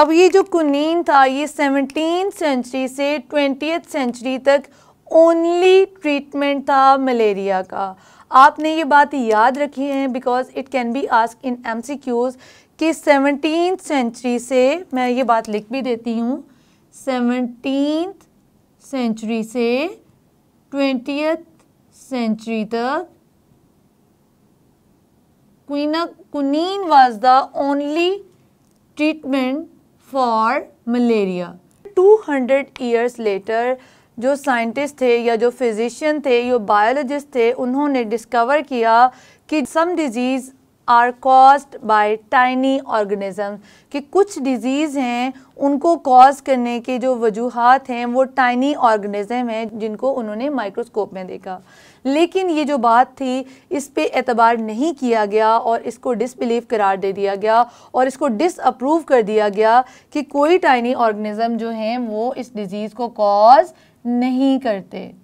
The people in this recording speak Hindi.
अब ये जो कुनीन था ये सेवनटीन सेंचुरी से ट्वेंटी सेंचुरी तक ओनली ट्रीटमेंट था मलेरिया का आपने ये बात याद रखी है because it can be ask in M C Qs कि सेवनटीन सेंचुरी से मैं ये बात लिख भी देती हूँ सेवनटीन सेंचुरी से ट्वेंटी सेंचुरी तक क्वीना quinine was the only treatment for malaria 200 years later जो साइंटिस्ट थे या जो फिजिशियन थे या बायोलॉजिस्ट थे उन्होंने डिस्कवर किया कि some diseases are caused by tiny organism कि कुछ डिज़ीज़ हैं उनको कॉज करने के जो वजूहत हैं वो टाइनी ऑर्गेनिज्म हैं जिनको उन्होंने माइक्रोस्कोप में देखा लेकिन ये जो बात थी इस पर एतबार नहीं किया गया और इसको डिसबिलीव करार दे दिया गया और इसको डिसअप्रूव कर दिया गया कि कोई टाइनी ऑर्गेनिज्म जो हैं वो इस डिज़ीज़ को कॉज नहीं करते